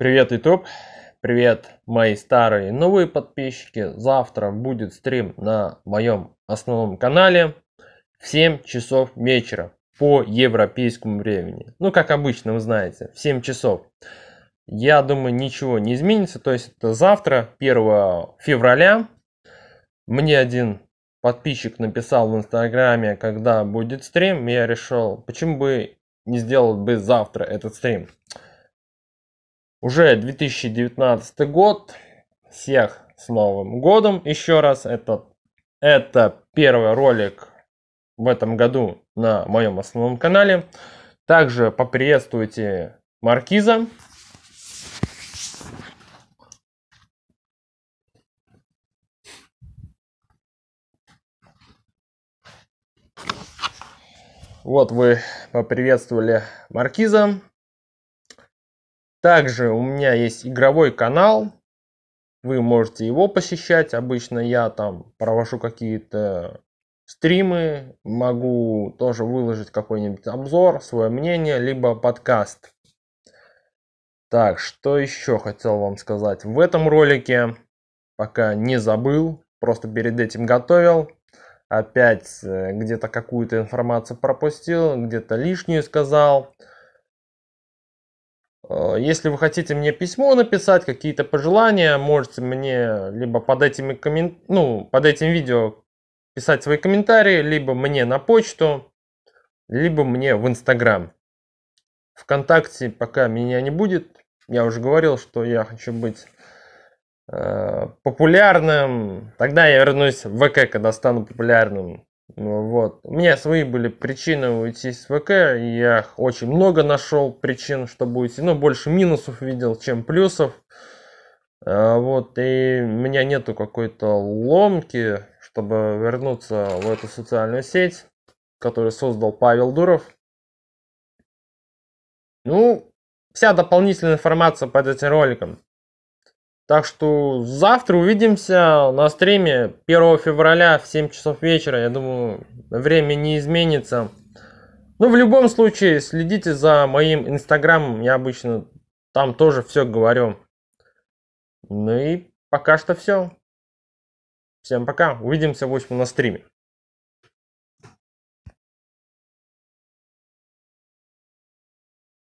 Привет, YouTube! Привет, мои старые и новые подписчики! Завтра будет стрим на моем основном канале в 7 часов вечера по европейскому времени. Ну, как обычно, вы знаете, в 7 часов. Я думаю, ничего не изменится. То есть это завтра, 1 февраля. Мне один подписчик написал в инстаграме, когда будет стрим. Я решил, почему бы не сделать бы завтра этот стрим. Уже 2019 год. Всех с Новым годом еще раз. Это, это первый ролик в этом году на моем основном канале. Также поприветствуйте Маркиза. Вот вы поприветствовали Маркиза. Также у меня есть игровой канал. Вы можете его посещать. Обычно я там провожу какие-то стримы. Могу тоже выложить какой-нибудь обзор, свое мнение, либо подкаст. Так, что еще хотел вам сказать в этом ролике, пока не забыл, просто перед этим готовил, опять э, где-то какую-то информацию пропустил, где-то лишнюю сказал. Э, если вы хотите мне письмо написать, какие-то пожелания, можете мне либо под этими коммен... ну, под этим видео писать свои комментарии, либо мне на почту, либо мне в Инстаграм. Вконтакте пока меня не будет. Я уже говорил, что я хочу быть э, популярным. Тогда я вернусь в ВК, когда стану популярным. Вот. У меня свои были причины уйти с ВК, я очень много нашел причин, чтобы уйти, но ну, больше минусов видел, чем плюсов. А, вот, и у меня нету какой-то ломки, чтобы вернуться в эту социальную сеть, которую создал Павел Дуров. Ну, вся дополнительная информация под этим роликом. Так что завтра увидимся на стриме 1 февраля в 7 часов вечера. Я думаю, время не изменится. Ну, в любом случае, следите за моим инстаграмом. Я обычно там тоже все говорю. Ну и пока что все. Всем пока. Увидимся, в общем, на стриме.